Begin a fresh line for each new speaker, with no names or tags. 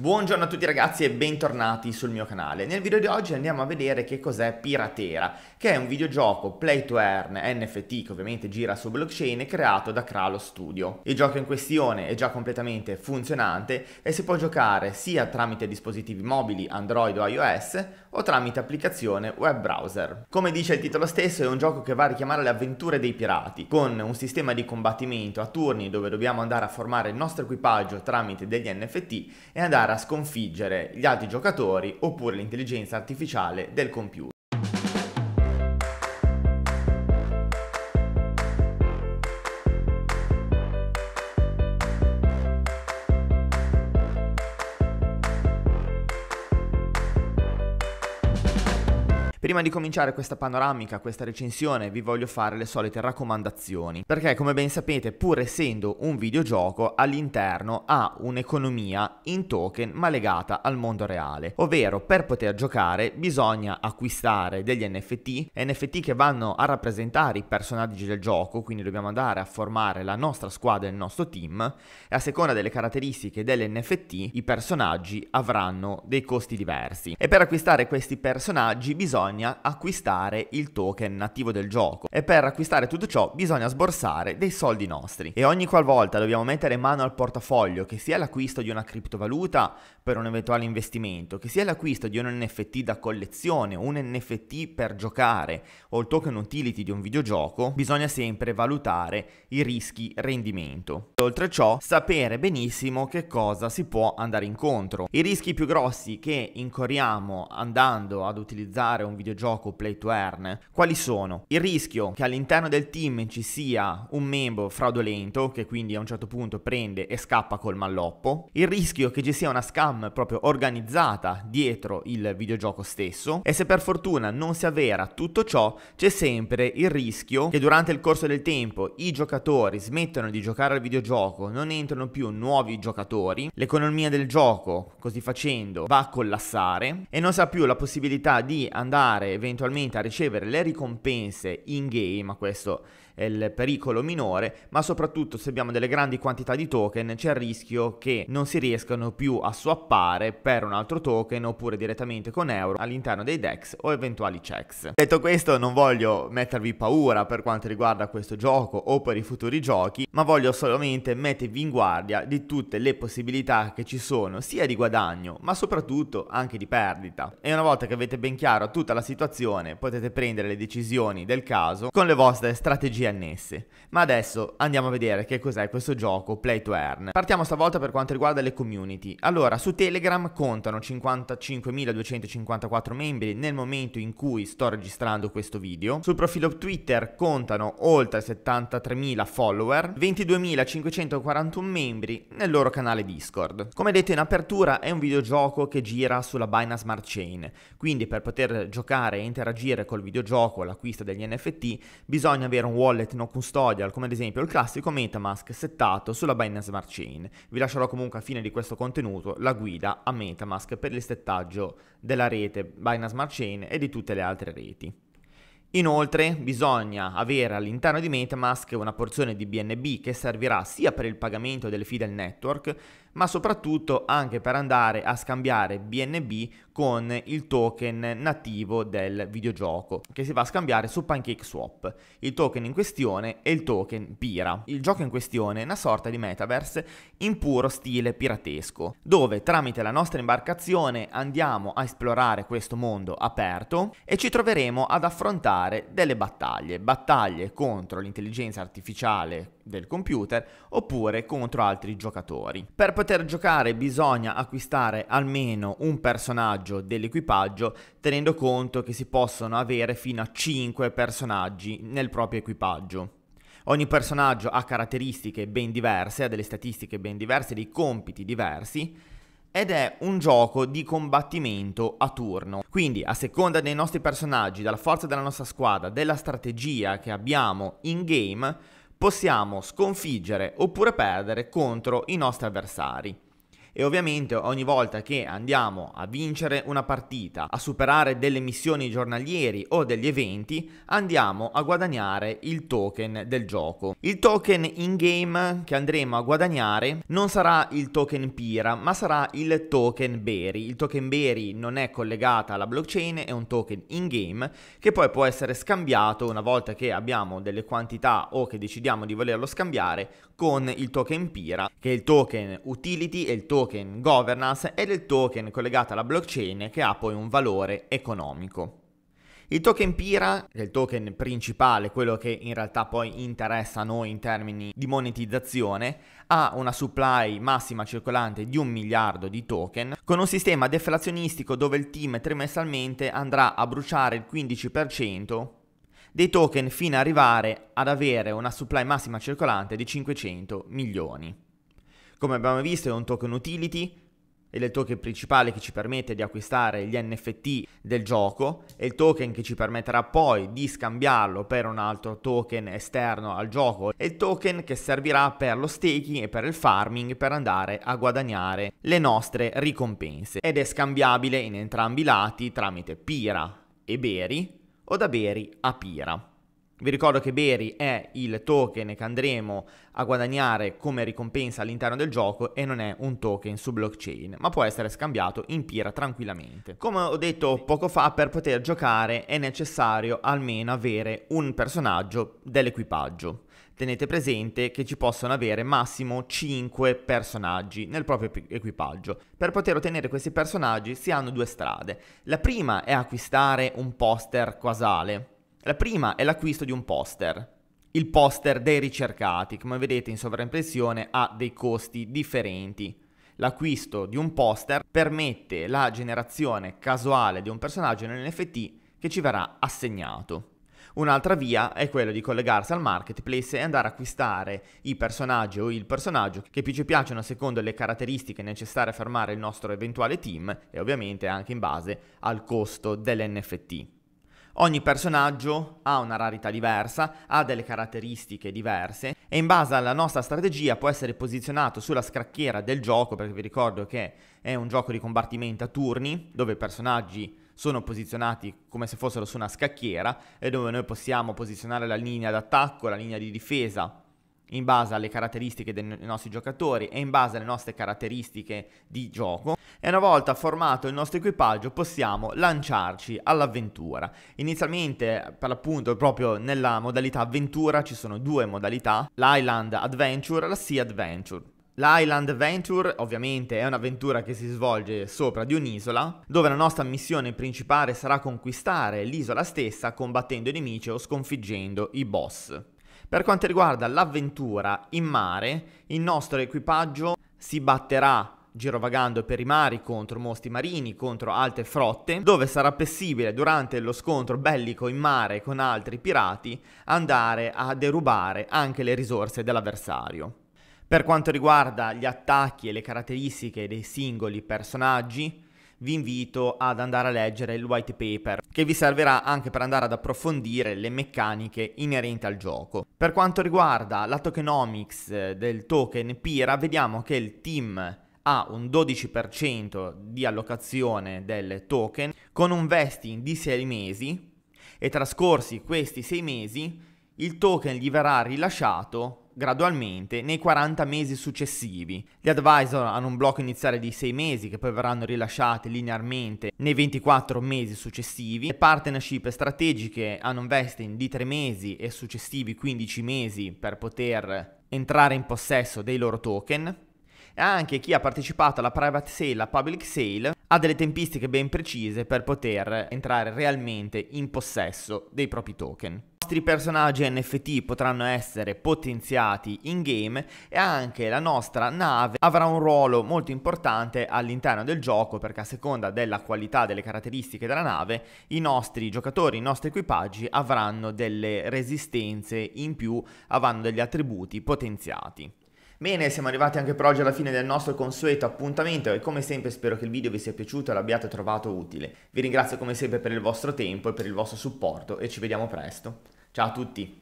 Buongiorno a tutti ragazzi e bentornati sul mio canale. Nel video di oggi andiamo a vedere che cos'è Piratera, che è un videogioco play to earn NFT che ovviamente gira su blockchain creato da Kralo Studio. Il gioco in questione è già completamente funzionante e si può giocare sia tramite dispositivi mobili Android o iOS o tramite applicazione web browser. Come dice il titolo stesso è un gioco che va a richiamare le avventure dei pirati, con un sistema di combattimento a turni dove dobbiamo andare a formare il nostro equipaggio tramite degli NFT e andare a sconfiggere gli altri giocatori oppure l'intelligenza artificiale del computer. Prima di cominciare questa panoramica, questa recensione, vi voglio fare le solite raccomandazioni, perché come ben sapete, pur essendo un videogioco, all'interno ha un'economia in token ma legata al mondo reale, ovvero per poter giocare bisogna acquistare degli NFT, NFT che vanno a rappresentare i personaggi del gioco, quindi dobbiamo andare a formare la nostra squadra e il nostro team, e a seconda delle caratteristiche dell'NFT i personaggi avranno dei costi diversi. E per acquistare questi personaggi bisogna bisogna acquistare il token nativo del gioco e per acquistare tutto ciò bisogna sborsare dei soldi nostri e ogni qualvolta dobbiamo mettere mano al portafoglio che sia l'acquisto di una criptovaluta per un eventuale investimento, che sia l'acquisto di un NFT da collezione, un NFT per giocare o il token utility di un videogioco, bisogna sempre valutare i rischi rendimento. Oltre ciò, sapere benissimo che cosa si può andare incontro. I rischi più grossi che incorriamo andando ad utilizzare un videogioco videogioco play to earn, quali sono? Il rischio che all'interno del team ci sia un membro fraudolento che quindi a un certo punto prende e scappa col malloppo, il rischio che ci sia una scam proprio organizzata dietro il videogioco stesso e se per fortuna non si avvera tutto ciò c'è sempre il rischio che durante il corso del tempo i giocatori smettano di giocare al videogioco, non entrano più nuovi giocatori, l'economia del gioco così facendo va a collassare e non si ha più la possibilità di andare andare eventualmente a ricevere le ricompense in game, ma questo è il pericolo minore, ma soprattutto se abbiamo delle grandi quantità di token c'è il rischio che non si riescano più a swappare per un altro token oppure direttamente con euro all'interno dei DEX o eventuali checks. Detto questo non voglio mettervi paura per quanto riguarda questo gioco o per i futuri giochi, ma voglio solamente mettervi in guardia di tutte le possibilità che ci sono sia di guadagno ma soprattutto anche di perdita. E una volta che avete ben chiaro tutta la situazione potete prendere le decisioni del caso con le vostre strategie DNS. Ma adesso andiamo a vedere che cos'è questo gioco Play to Earn. Partiamo stavolta per quanto riguarda le community. Allora, su Telegram contano 55.254 membri nel momento in cui sto registrando questo video. Sul profilo Twitter contano oltre 73.000 follower, 22.541 membri nel loro canale Discord. Come detto in apertura è un videogioco che gira sulla Binance Smart Chain, quindi per poter giocare e interagire col videogioco, l'acquisto degli NFT, bisogna avere un wallet wallet non custodial come ad esempio il classico Metamask settato sulla Binance Smart Chain. Vi lascerò comunque a fine di questo contenuto la guida a Metamask per il settaggio della rete Binance Smart Chain e di tutte le altre reti. Inoltre bisogna avere all'interno di Metamask una porzione di BNB che servirà sia per il pagamento delle fee del network, ma soprattutto anche per andare a scambiare BNB con il token nativo del videogioco che si va a scambiare su PancakeSwap. Il token in questione è il token Pira. Il gioco in questione è una sorta di metaverse in puro stile piratesco, dove tramite la nostra imbarcazione andiamo a esplorare questo mondo aperto e ci troveremo ad affrontare fare delle battaglie, battaglie contro l'intelligenza artificiale del computer oppure contro altri giocatori. Per poter giocare bisogna acquistare almeno un personaggio dell'equipaggio tenendo conto che si possono avere fino a 5 personaggi nel proprio equipaggio. Ogni personaggio ha caratteristiche ben diverse, ha delle statistiche ben diverse, dei compiti diversi ed è un gioco di combattimento a turno. Quindi a seconda dei nostri personaggi, della forza della nostra squadra, della strategia che abbiamo in game, possiamo sconfiggere oppure perdere contro i nostri avversari e ovviamente ogni volta che andiamo a vincere una partita, a superare delle missioni giornalieri o degli eventi, andiamo a guadagnare il token del gioco. Il token in game che andremo a guadagnare non sarà il token Pira, ma sarà il token Berry. Il token Berry non è collegato alla blockchain, è un token in game che poi può essere scambiato una volta che abbiamo delle quantità o che decidiamo di volerlo scambiare con il token Pira, che è il token utility e il token token governance e del token collegato alla blockchain che ha poi un valore economico. Il token Pira, che è il token principale, quello che in realtà poi interessa a noi in termini di monetizzazione, ha una supply massima circolante di un miliardo di token, con un sistema deflazionistico dove il team trimestralmente andrà a bruciare il 15% dei token fino ad arrivare ad avere una supply massima circolante di 500 milioni. Come abbiamo visto è un token utility, ed è il token principale che ci permette di acquistare gli NFT del gioco, è il token che ci permetterà poi di scambiarlo per un altro token esterno al gioco, è il token che servirà per lo staking e per il farming per andare a guadagnare le nostre ricompense ed è scambiabile in entrambi i lati tramite Pira e Beri o da Beri a Pira. Vi ricordo che Berry è il token che andremo a guadagnare come ricompensa all'interno del gioco e non è un token su blockchain, ma può essere scambiato in pira tranquillamente. Come ho detto poco fa, per poter giocare è necessario almeno avere un personaggio dell'equipaggio. Tenete presente che ci possono avere massimo 5 personaggi nel proprio equipaggio. Per poter ottenere questi personaggi si hanno due strade. La prima è acquistare un poster quasale, la prima è l'acquisto di un poster. Il poster dei ricercati, come vedete in sovraimpressione, ha dei costi differenti. L'acquisto di un poster permette la generazione casuale di un personaggio nell'NFT che ci verrà assegnato. Un'altra via è quella di collegarsi al marketplace e andare a acquistare i personaggi o il personaggio che più ci piacciono secondo le caratteristiche necessarie a fermare il nostro eventuale team e ovviamente anche in base al costo dell'NFT. Ogni personaggio ha una rarità diversa, ha delle caratteristiche diverse e in base alla nostra strategia può essere posizionato sulla scacchiera del gioco, perché vi ricordo che è un gioco di combattimento a turni, dove i personaggi sono posizionati come se fossero su una scacchiera e dove noi possiamo posizionare la linea d'attacco, la linea di difesa in base alle caratteristiche dei nostri giocatori e in base alle nostre caratteristiche di gioco e una volta formato il nostro equipaggio possiamo lanciarci all'avventura. Inizialmente per l'appunto proprio nella modalità avventura ci sono due modalità, l'Island Adventure e la Sea Adventure. L'Island Adventure ovviamente è un'avventura che si svolge sopra di un'isola, dove la nostra missione principale sarà conquistare l'isola stessa combattendo i nemici o sconfiggendo i boss. Per quanto riguarda l'avventura in mare, il nostro equipaggio si batterà girovagando per i mari contro mostri marini, contro altre frotte, dove sarà possibile durante lo scontro bellico in mare con altri pirati andare a derubare anche le risorse dell'avversario. Per quanto riguarda gli attacchi e le caratteristiche dei singoli personaggi, vi invito ad andare a leggere il white paper che vi servirà anche per andare ad approfondire le meccaniche inerenti al gioco. Per quanto riguarda la tokenomics eh, del token Pira, vediamo che il team ha un 12% di allocazione del token con un vesting di 6 mesi e trascorsi questi 6 mesi il token gli verrà rilasciato gradualmente nei 40 mesi successivi. Gli advisor hanno un blocco iniziale di 6 mesi che poi verranno rilasciati linearmente nei 24 mesi successivi. Le partnership strategiche hanno un vesting di 3 mesi e successivi 15 mesi per poter entrare in possesso dei loro token. E anche chi ha partecipato alla private sale, alla public sale, ha delle tempistiche ben precise per poter entrare realmente in possesso dei propri token nostri personaggi NFT potranno essere potenziati in game e anche la nostra nave avrà un ruolo molto importante all'interno del gioco perché a seconda della qualità delle caratteristiche della nave i nostri giocatori, i nostri equipaggi avranno delle resistenze in più, avranno degli attributi potenziati. Bene, siamo arrivati anche per oggi alla fine del nostro consueto appuntamento e come sempre spero che il video vi sia piaciuto e l'abbiate trovato utile. Vi ringrazio come sempre per il vostro tempo e per il vostro supporto e ci vediamo presto. Ciao a tutti!